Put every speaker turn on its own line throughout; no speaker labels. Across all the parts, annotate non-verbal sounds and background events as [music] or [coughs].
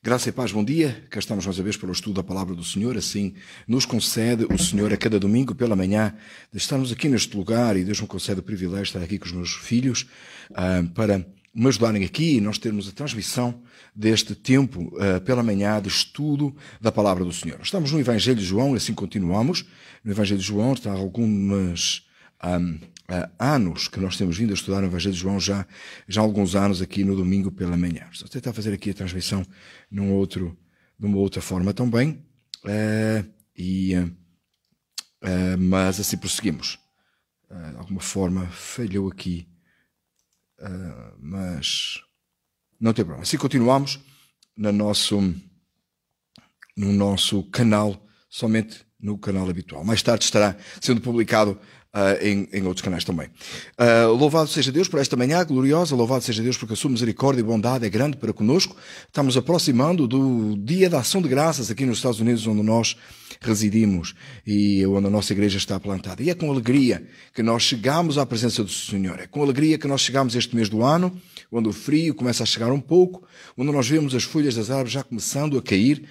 Graça e paz, bom dia. Cá estamos mais uma vez pelo estudo da palavra do Senhor. Assim nos concede o Senhor a cada domingo pela manhã de estarmos aqui neste lugar e Deus me concede o privilégio de estar aqui com os meus filhos uh, para me ajudarem aqui e nós termos a transmissão deste tempo uh, pela manhã de estudo da palavra do Senhor. Estamos no Evangelho de João, assim continuamos. No Evangelho de João está algumas. Um, ah, há anos que nós temos vindo a estudar o Evangelho de João, já, já há alguns anos aqui no domingo pela manhã. Estou a tentar fazer aqui a transmissão num outro, de uma outra forma também, uh, e, uh, uh, mas assim prosseguimos. Eh, de alguma forma falhou aqui, mas não tem problema. Assim continuamos no nosso, no nosso canal, somente no canal habitual. Mais tarde estará sendo publicado uh, em, em, outros canais também. Uh, louvado seja Deus por esta manhã gloriosa, louvado seja Deus porque a sua misericórdia e bondade é grande para conosco. Estamos aproximando do dia da ação de graças aqui nos Estados Unidos, onde nós residimos e onde a nossa igreja está plantada. E é com alegria que nós chegamos à presença do Senhor. É com alegria que nós chegamos este mês do ano, onde o frio começa a chegar um pouco, onde nós vemos as folhas das árvores já começando a cair,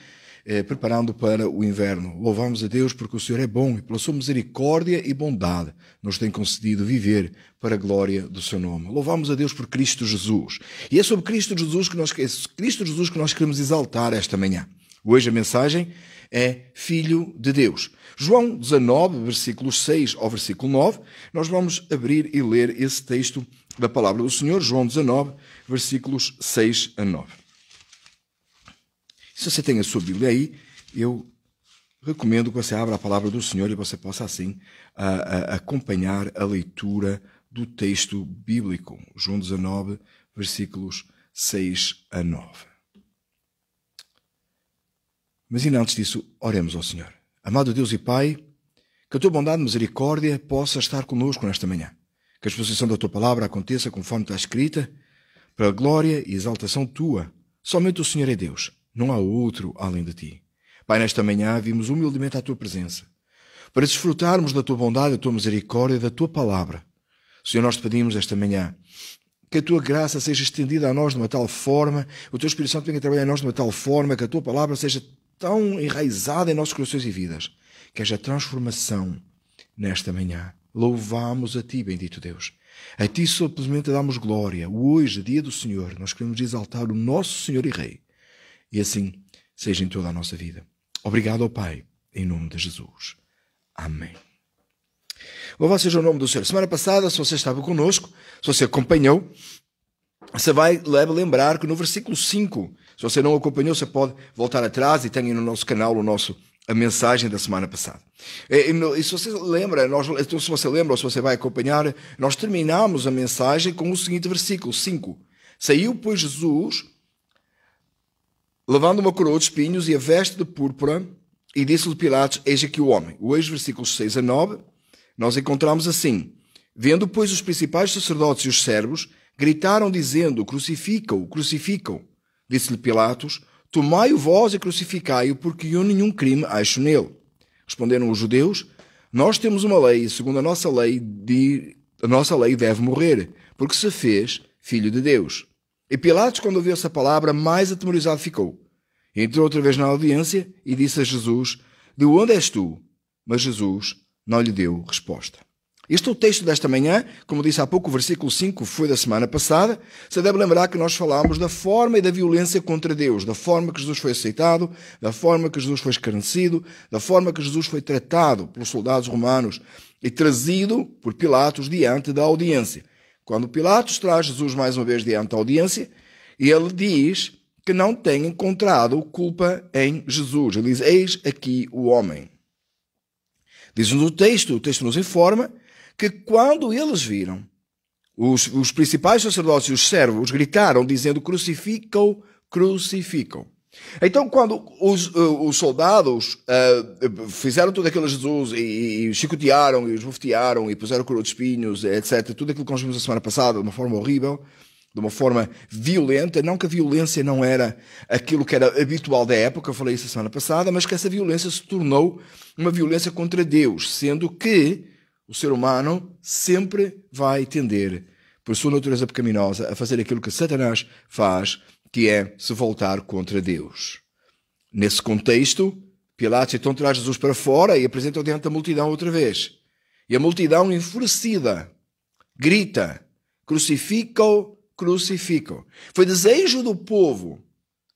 eh, preparando para o inverno. Louvamos a Deus porque o Senhor é bom e pela sua misericórdia e bondade nos tem concedido viver para a glória do seu nome. Louvamos a Deus por Cristo Jesus. E é sobre Cristo Jesus que nós, é Cristo Jesus que nós queremos exaltar esta manhã. Hoje a mensagem é Filho de Deus. João 19, versículos 6 ao versículo 9, nós vamos abrir e ler esse texto da palavra do Senhor, João 19, versículos 6 a 9. Se você tem a sua Bíblia aí, eu recomendo que você abra a palavra do Senhor e você possa assim a, a acompanhar a leitura do texto bíblico, João 19, versículos 6 a 9. Mas ainda antes disso, oremos ao Senhor. Amado Deus e Pai, que a tua bondade e misericórdia possa estar conosco nesta manhã. Que a exposição da tua palavra aconteça conforme está escrita, para a glória e exaltação tua. Somente o Senhor é Deus. Não há outro além de ti. Pai, nesta manhã vimos humildemente a tua presença para desfrutarmos da tua bondade, da tua misericórdia, da tua palavra. Senhor, nós te pedimos esta manhã que a tua graça seja estendida a nós de uma tal forma, o teu Espírito Santo venha trabalhar em nós de uma tal forma que a tua palavra seja tão enraizada em nossos corações e vidas, que haja transformação nesta manhã. Louvamos a ti, bendito Deus. A ti simplesmente damos glória. Hoje, dia do Senhor, nós queremos exaltar o nosso Senhor e Rei e assim seja em toda a nossa vida. Obrigado, ao Pai, em nome de Jesus. Amém. Louvado seja o nome do Senhor. Semana passada, se você estava conosco, se você acompanhou, você vai lembrar que no versículo 5, se você não acompanhou, você pode voltar atrás e tem no nosso canal o nosso a mensagem da semana passada. E, e, se você lembra, nós, então, se você lembra ou se você vai acompanhar, nós terminamos a mensagem com o seguinte versículo 5. Saiu, pois, Jesus levando uma coroa de espinhos e a veste de púrpura, e disse-lhe Pilatos: Eis aqui o homem. Hoje, versículos 6 a 9, nós encontramos assim: Vendo, pois, os principais sacerdotes e os servos, gritaram, dizendo: Crucificam-o, crucificam. Disse-lhe Pilatos: Tomai-o vós e crucificai-o, porque eu nenhum crime acho nele. Responderam os judeus: Nós temos uma lei, e segundo a nossa lei, de, a nossa lei deve morrer, porque se fez filho de Deus. E Pilatos, quando ouviu essa palavra, mais atemorizado ficou. Entrou outra vez na audiência e disse a Jesus: De onde és tu? Mas Jesus não lhe deu resposta. Este é o texto desta manhã, como disse há pouco, o versículo 5 foi da semana passada. Você deve lembrar que nós falámos da forma e da violência contra Deus, da forma que Jesus foi aceitado, da forma que Jesus foi escarnecido, da forma que Jesus foi tratado pelos soldados romanos e trazido por Pilatos diante da audiência. Quando Pilatos traz Jesus mais uma vez diante da audiência, ele diz que não tem encontrado culpa em Jesus. Ele diz: Eis aqui o homem. Diz-nos o texto, o texto nos informa que quando eles viram, os, os principais sacerdotes e os servos gritaram, dizendo: Crucificam, crucificam. Então, quando os, eh, os soldados uh, fizeram tudo aquilo a Jesus e, e chicotearam e os bofetearam e puseram coroa de espinhos, eh, etc., tudo aquilo que nós vimos a semana passada de uma forma horrível, de uma forma violenta, não que a violência não era aquilo que era habitual da época, eu falei isso a semana passada, mas que essa violência se tornou uma violência contra Deus, sendo que o ser humano sempre vai tender, por sua natureza pecaminosa, a fazer aquilo que Satanás faz que é se voltar contra Deus. Nesse contexto, Pilatos então traz Jesus para fora e apresenta-o diante da multidão outra vez. E a multidão, enfurecida, grita: Crucifica-o, crucifica-o. Foi desejo do povo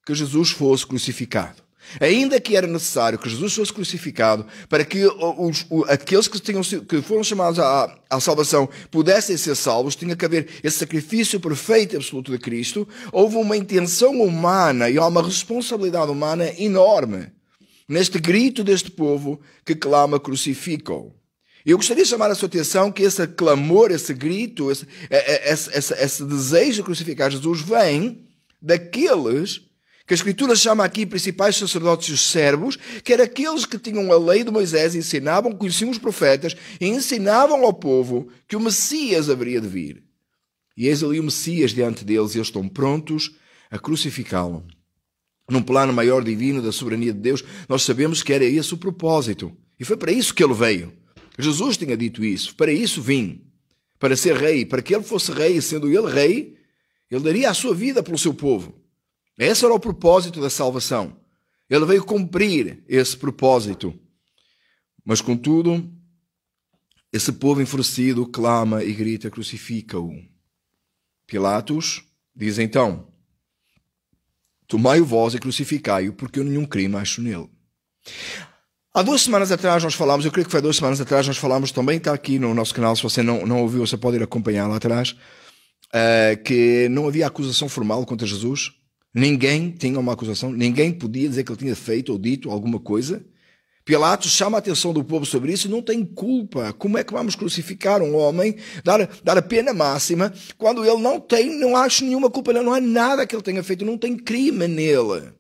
que Jesus fosse crucificado. Ainda que era necessário que Jesus fosse crucificado para que os, os, aqueles que, tinham, que foram chamados à, à salvação pudessem ser salvos, tinha que haver esse sacrifício perfeito e absoluto de Cristo. Houve uma intenção humana e há uma responsabilidade humana enorme neste grito deste povo que clama crucificam. Eu gostaria de chamar a sua atenção que esse clamor, esse grito, esse, é, é, esse, esse, esse desejo de crucificar Jesus vem daqueles que a Escritura chama aqui principais sacerdotes e os servos, que eram aqueles que tinham a lei de Moisés, ensinavam, conheciam os profetas e ensinavam ao povo que o Messias haveria de vir. E eis ali o Messias diante deles, e eles estão prontos a crucificá-lo. Num plano maior divino da soberania de Deus, nós sabemos que era esse o propósito. E foi para isso que ele veio. Jesus tinha dito isso: para isso vim, para ser rei, para que ele fosse rei, e sendo ele rei, ele daria a sua vida pelo seu povo. Esse era o propósito da salvação. Ele veio cumprir esse propósito. Mas, contudo, esse povo enfurecido clama e grita: crucifica-o. Pilatos diz então: Tomai-o vós e crucificai-o, porque eu nenhum crime acho nele. Há duas semanas atrás nós falámos, eu creio que foi duas semanas atrás, nós falámos também, está aqui no nosso canal, se você não, não ouviu, você pode ir acompanhar lá atrás, uh, que não havia acusação formal contra Jesus Ninguém tinha uma acusação, ninguém podia dizer que ele tinha feito ou dito alguma coisa. Pilatos chama a atenção do povo sobre isso e não tem culpa. Como é que vamos crucificar um homem, dar, dar a pena máxima, quando ele não tem, não acho nenhuma culpa, não há nada que ele tenha feito, não tem crime nele.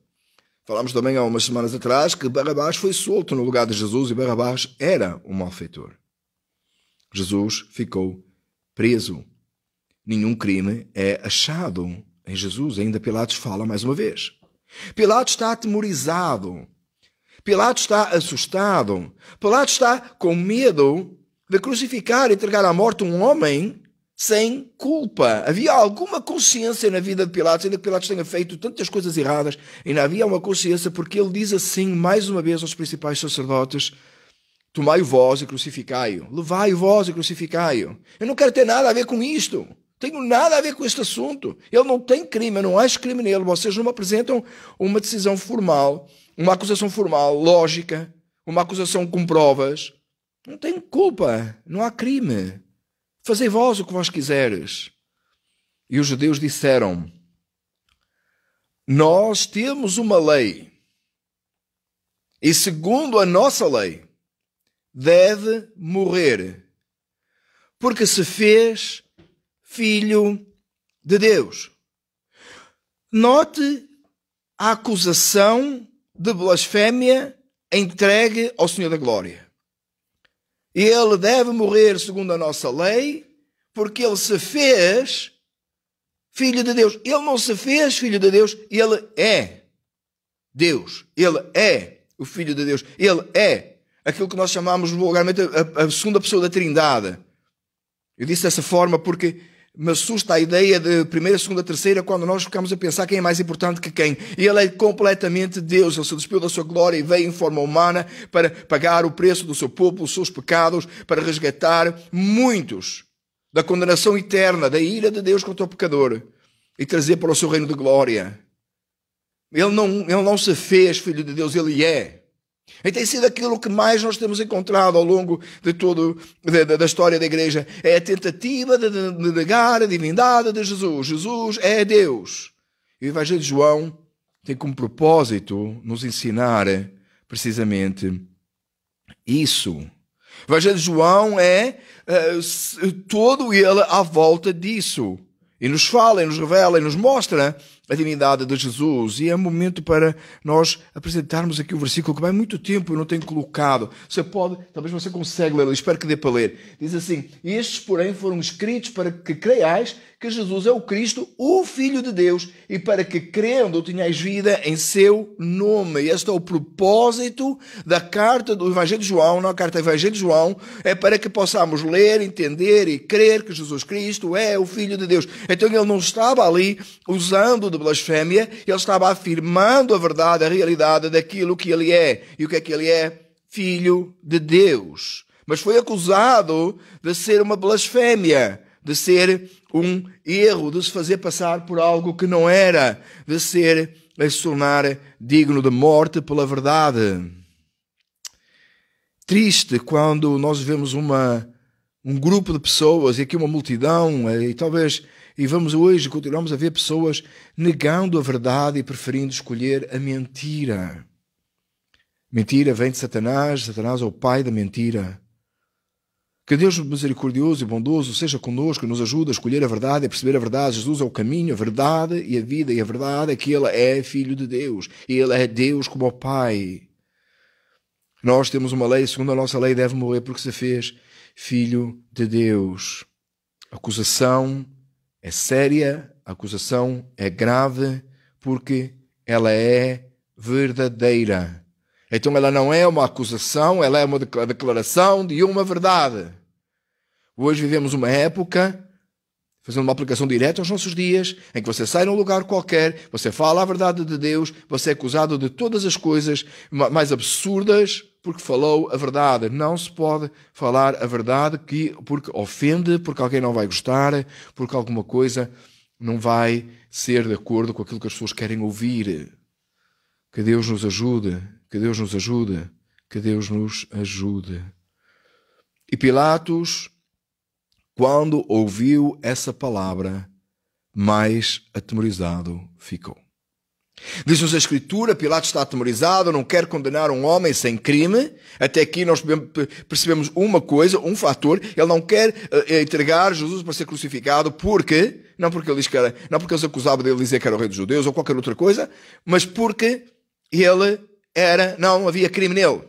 Falámos também há umas semanas atrás que Barrabás foi solto no lugar de Jesus e Barrabás era um malfeitor. Jesus ficou preso. Nenhum crime é achado em Jesus, ainda Pilatos fala mais uma vez. Pilatos está atemorizado. Pilatos está assustado. Pilatos está com medo de crucificar e entregar à morte um homem sem culpa. Havia alguma consciência na vida de Pilatos, ainda que Pilatos tenha feito tantas coisas erradas, ainda havia uma consciência, porque ele diz assim, mais uma vez, aos principais sacerdotes: Tomai-o vós e crucificai-o. Levai-o vós e crucificai-o. Eu não quero ter nada a ver com isto. Tenho nada a ver com este assunto. Ele não tem crime, eu não acho crime nele. Vocês não me apresentam uma decisão formal, uma acusação formal, lógica, uma acusação com provas. Não tenho culpa, não há crime. Fazei vós o que vós quiseres. E os judeus disseram: Nós temos uma lei, e segundo a nossa lei, deve morrer, porque se fez filho de Deus. Note a acusação de blasfémia entregue ao Senhor da Glória. Ele deve morrer segundo a nossa lei, porque ele se fez filho de Deus. Ele não se fez filho de Deus, ele é Deus. Ele é o filho de Deus. Ele é aquilo que nós chamamos vulgarmente a, a segunda pessoa da Trindade. Eu disse dessa forma porque me assusta a ideia de primeira, segunda, terceira, quando nós ficamos a pensar quem é mais importante que quem. Ele é completamente Deus, ele se despiu da sua glória e veio em forma humana para pagar o preço do seu povo, os seus pecados, para resgatar muitos da condenação eterna, da ira de Deus contra o pecador e trazer para o seu reino de glória. Ele não, ele não se fez filho de Deus, ele é. E tem sido aquilo que mais nós temos encontrado ao longo de toda da, história da igreja. É a tentativa de, de, de negar a divindade de Jesus. Jesus é Deus. E o Evangelho de João tem como propósito nos ensinar eh, precisamente isso. O Evangelho de João é eh, todo ele à volta disso. E nos fala, e nos revela, e nos mostra a divindade de Jesus e é momento para nós apresentarmos aqui o versículo que vai muito tempo eu não tenho colocado. Você pode, talvez você consiga ler, espero que dê para ler. Diz assim: Estes, porém, foram escritos para que creiais que Jesus é o Cristo, o Filho de Deus, e para que crendo tenhais vida em seu nome. Este é o propósito da carta do Evangelho de João, Não é? a carta do Evangelho de João, é para que possamos ler, entender e crer que Jesus Cristo é o Filho de Deus. Então ele não estava ali usando de blasfémia, ele estava afirmando a verdade, a realidade daquilo que ele é. E o que é que ele é? Filho de Deus. Mas foi acusado de ser uma blasfémia de ser um erro, de se fazer passar por algo que não era, de ser, a se tornar digno de morte pela verdade. Triste quando nós vemos uma, um grupo de pessoas, e aqui uma multidão, eh, e talvez, e vamos hoje, continuamos a ver pessoas negando a verdade e preferindo escolher a mentira. Mentira vem de Satanás, Satanás é o pai da mentira. Que Deus misericordioso e bondoso seja conosco e nos ajude a escolher a verdade e a perceber a verdade. Jesus é o caminho, a verdade e a vida, e a verdade é que Ele é Filho de Deus, e Ele é Deus como o Pai. Nós temos uma lei, segundo a nossa lei, deve morrer porque se fez Filho de Deus. A acusação é séria, a acusação é grave, porque ela é verdadeira. Então ela não é uma acusação, ela é uma declaração de uma verdade. Hoje vivemos uma época, fazendo uma aplicação direta aos nossos dias, em que você sai num lugar qualquer, você fala a verdade de Deus, você é acusado de todas as coisas mais absurdas porque falou a verdade. Não se pode falar a verdade que, porque ofende, porque alguém não vai gostar, porque alguma coisa não vai ser de acordo com aquilo que as pessoas querem ouvir. Que Deus nos ajude, que Deus nos ajude, que Deus nos ajude. E Pilatos, quando ouviu essa palavra, mais atemorizado ficou. Diz-nos a Escritura: Pilatos está atemorizado, não quer condenar um homem sem crime. Até aqui nós percebemos uma coisa, um fator: ele não quer eh, entregar Jesus para ser crucificado, porque não porque ele, diz que era, não porque eles acusavam ele dizer que era o rei dos judeus ou qualquer outra coisa, mas porque ele era, não havia crime nele.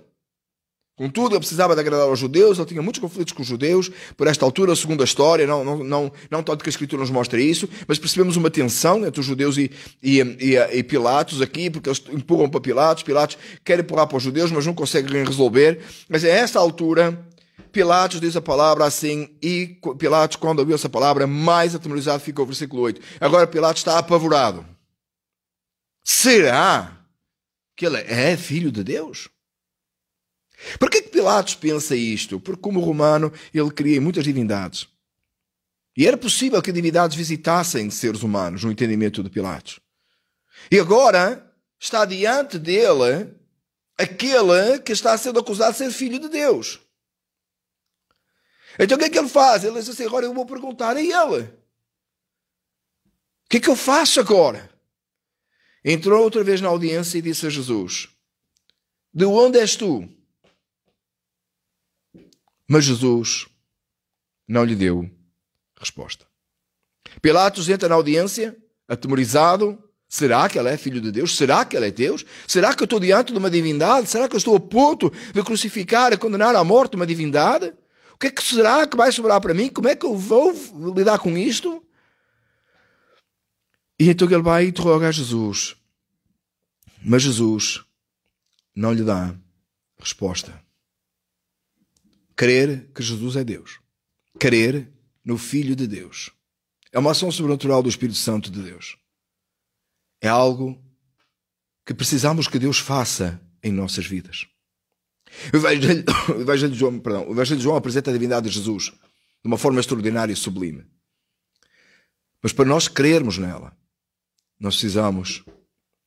Contudo, ele precisava de agradar aos judeus, ele tinha muitos conflitos com os judeus, por esta altura, segundo a história, não, não, não, não tanto que a Escritura nos mostra isso, mas percebemos uma tensão entre os judeus e, e, e, e Pilatos aqui, porque eles empurram para Pilatos, Pilatos quer empurrar para os judeus, mas não conseguem resolver. Mas a esta altura, Pilatos diz a palavra assim, e Pilatos, quando ouviu essa palavra, mais atemorizado ficou o versículo 8. Agora Pilatos está apavorado. Será? que ele é filho de Deus. Por que Pilatos pensa isto? Porque, como romano, ele cria muitas divindades. E era possível que divindades visitassem seres humanos, no entendimento de Pilatos. E agora está diante dele aquele que está sendo acusado de ser filho de Deus. Então o que é que ele faz? Ele diz assim: agora eu vou perguntar a ele. O que é que eu faço agora? Entrou outra vez na audiência e disse a Jesus: De onde és tu? Mas Jesus não lhe deu resposta. Pilatos entra na audiência, atemorizado. Será que ele é filho de Deus? Será que ele é Deus? Será que eu estou diante de uma divindade? Será que eu estou a ponto de crucificar, a condenar à morte uma divindade? O que é que será que vai sobrar para mim? Como é que eu vou lidar com isto? E então ele vai e interroga a Jesus. Mas Jesus não lhe dá resposta. Crer que Jesus é Deus. Crer no Filho de Deus. É uma ação sobrenatural do Espírito Santo de Deus. É algo que precisamos que Deus faça em nossas vidas. O Evangelho, [coughs] o Evangelho, de, João, perdão, o Evangelho de João apresenta a divindade de Jesus de uma forma extraordinária e sublime. Mas para nós crermos nela, nós precisamos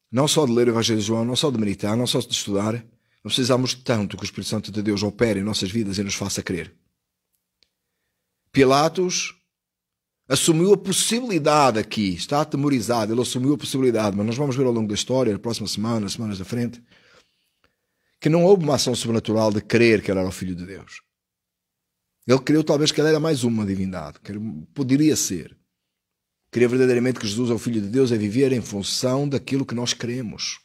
não só de ler o Evangelho de João, não só de meditar, não só de estudar, nós precisamos tanto que o Espírito Santo de Deus opere em nossas vidas e nos faça crer. Pilatos assumiu a possibilidade aqui, está atemorizado, ele assumiu a possibilidade, mas nós vamos ver ao longo da história, na próxima semana, semanas da frente, que não houve uma ação sobrenatural de crer que ele era o Filho de Deus. Ele creu talvez que ele era mais uma divindade, que poderia ser. Crer verdadeiramente que Jesus é o Filho de Deus é viver em função daquilo que nós cremos.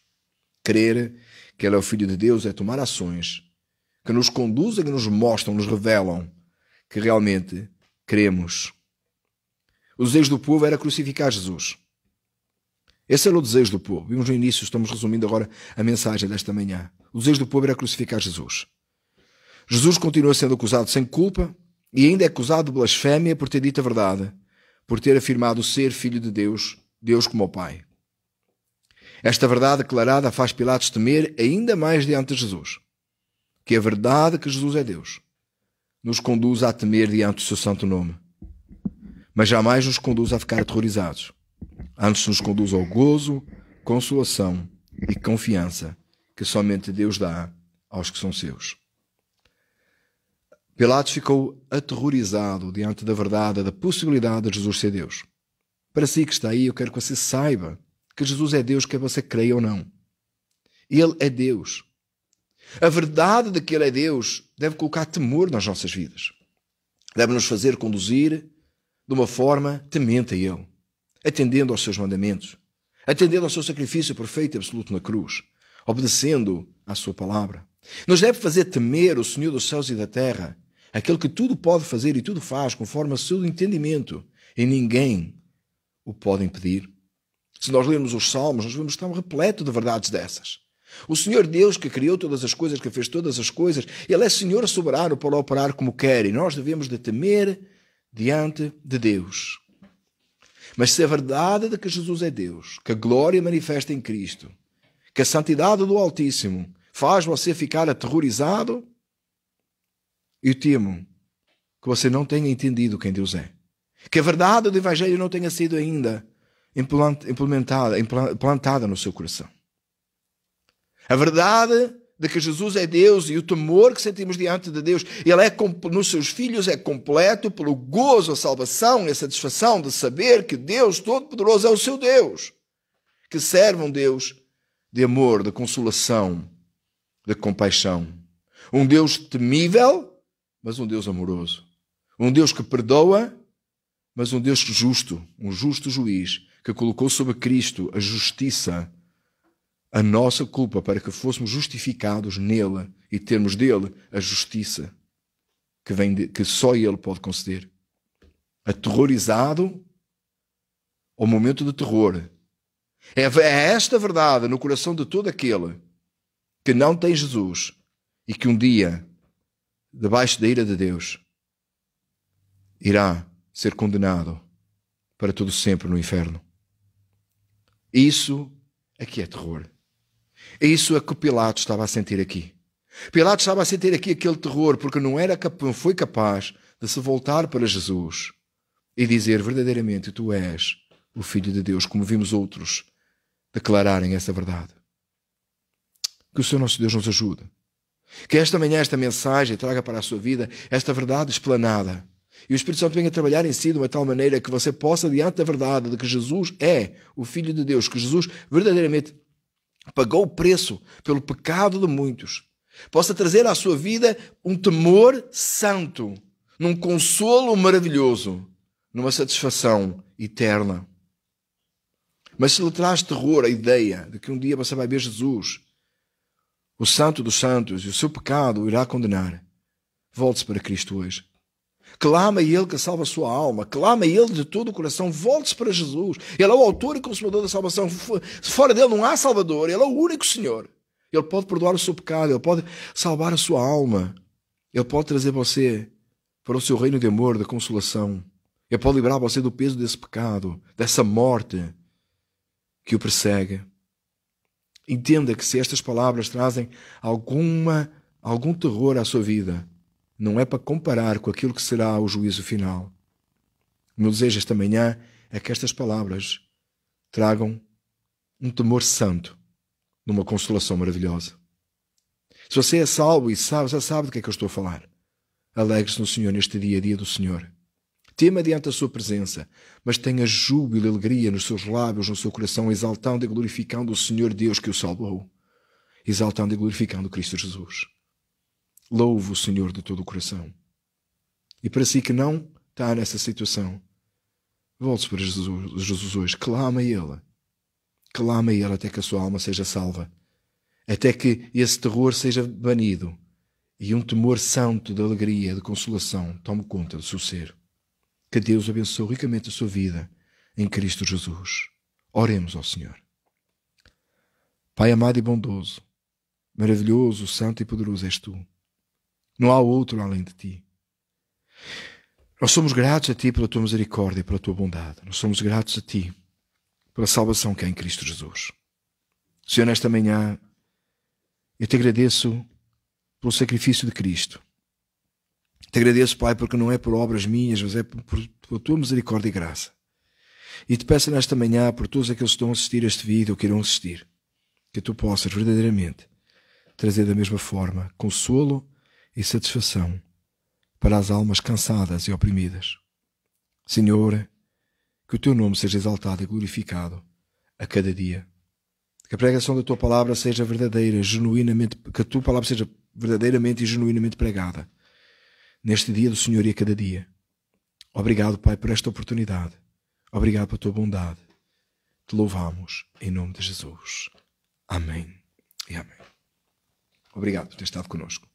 Crer que Ele é o Filho de Deus é tomar ações que nos conduzem, que nos mostram, nos revelam que realmente cremos. O desejo do povo era crucificar Jesus. Esse era o desejo do povo. Vimos no início, estamos resumindo agora a mensagem desta manhã. O desejo do povo era crucificar Jesus. Jesus continua sendo acusado sem culpa e ainda é acusado de blasfémia por ter dito a verdade por ter afirmado ser filho de Deus, Deus como o Pai. Esta verdade declarada faz Pilatos temer ainda mais diante de Jesus, que a verdade que Jesus é Deus nos conduz a temer diante do seu santo nome, mas jamais nos conduz a ficar aterrorizados. Antes nos conduz ao gozo, consolação e confiança que somente Deus dá aos que são seus. Pilatos ficou aterrorizado diante da verdade da possibilidade de Jesus ser Deus. Para si que está aí, eu quero que você saiba que Jesus é Deus, quer você creia ou não. Ele é Deus. A verdade de que Ele é Deus deve colocar temor nas nossas vidas. Deve nos fazer conduzir de uma forma temente a Ele, atendendo aos seus mandamentos, atendendo ao seu sacrifício perfeito e absoluto na cruz, obedecendo à sua palavra. Nos deve fazer temer o Senhor dos céus e da terra aquele que tudo pode fazer e tudo faz conforme o seu entendimento, e ninguém o pode impedir. Se nós lermos os Salmos, nós vemos que estão repleto de verdades dessas. O Senhor Deus que criou todas as coisas, que fez todas as coisas, Ele é Senhor soberano para operar como quer e nós devemos de temer diante de Deus. Mas se a verdade de que Jesus é Deus, que a glória manifesta em Cristo, que a santidade do Altíssimo faz você ficar aterrorizado, eu temo que você não tenha entendido quem Deus é. Que a verdade do Evangelho não tenha sido ainda implementada, implantada no seu coração. A verdade de que Jesus é Deus e o temor que sentimos diante de Deus, ele é nos seus filhos é completo pelo gozo, a salvação e a satisfação de saber que Deus Todo-Poderoso é o seu Deus, que serve um Deus de amor, de consolação, de compaixão, um Deus temível mas um Deus amoroso. Um Deus que perdoa, mas um Deus justo, um justo juiz, que colocou sobre Cristo a justiça, a nossa culpa, para que fôssemos justificados nele e termos dele a justiça que, vem de, que só ele pode conceder. Aterrorizado ao momento de terror. É, é esta verdade no coração de todo aquele que não tem Jesus e que um dia debaixo da ira de Deus, irá ser condenado para todo sempre no inferno. Isso é que é terror. É isso é que Pilatos estava a sentir aqui. Pilatos estava a sentir aqui aquele terror porque não, era, não foi capaz de se voltar para Jesus e dizer verdadeiramente: Tu és o Filho de Deus, como vimos outros declararem essa verdade. Que o Senhor nosso Deus nos ajude. Que esta manhã esta mensagem traga para a sua vida esta verdade explanada. E o Espírito Santo venha trabalhar em si de uma tal maneira que você possa, diante da verdade de que Jesus é o Filho de Deus, que Jesus verdadeiramente pagou o preço pelo pecado de muitos, possa trazer à sua vida um temor santo, num consolo maravilhoso, numa satisfação eterna. Mas se lhe traz terror a ideia de que um dia você vai ver Jesus o Santo dos Santos, e o seu pecado o irá condenar. Volte-se para Cristo hoje. Clama a Ele que salva a sua alma. Clama a Ele de todo o coração. Volte-se para Jesus. Ele é o autor e consumador da salvação. Fora dele não há Salvador. Ele é o único Senhor. Ele pode perdoar o seu pecado. Ele pode salvar a sua alma. Ele pode trazer você para o seu reino de amor, de consolação. Ele pode livrar você do peso desse pecado, dessa morte que o persegue. Entenda que se estas palavras trazem alguma, algum terror à sua vida, não é para comparar com aquilo que será o juízo final. O meu desejo esta manhã é que estas palavras tragam um temor santo numa consolação maravilhosa. Se você é salvo e sabe, já sabe do que é que eu estou a falar. Alegre-se no Senhor neste dia, dia do Senhor. Tema diante da sua presença, mas tenha júbilo e alegria nos seus lábios, no seu coração, exaltando e glorificando o Senhor Deus que o salvou, exaltando e glorificando Cristo Jesus. Louvo o Senhor de todo o coração. E para si que não está nessa situação, volte-se para Jesus, Jesus hoje, clama a Ele. Clama a Ele até que a sua alma seja salva, até que esse terror seja banido e um temor santo de alegria, de consolação tome conta do seu ser. Que Deus abençoe ricamente a sua vida em Cristo Jesus. Oremos ao Senhor. Pai amado e bondoso, maravilhoso, santo e poderoso és tu. Não há outro além de ti. Nós somos gratos a ti pela tua misericórdia e pela tua bondade. Nós somos gratos a ti pela salvação que há em Cristo Jesus. Senhor, nesta manhã, eu te agradeço pelo sacrifício de Cristo te agradeço, Pai, porque não é por obras minhas, mas é por, por, tua misericórdia e graça. E te peço nesta manhã, por todos aqueles que estão a assistir a este vídeo ou que irão assistir, que tu possas verdadeiramente trazer da mesma forma consolo e satisfação para as almas cansadas e oprimidas. Senhor, que o teu nome seja exaltado e glorificado a cada dia. Que a pregação da tua palavra seja verdadeira, genuinamente, que a tua palavra seja verdadeiramente e genuinamente pregada neste dia do Senhor e a cada dia. Obrigado, Pai, por esta oportunidade. Obrigado pela tua bondade. Te louvamos em nome de Jesus. Amém e amém. Obrigado por ter estado conosco.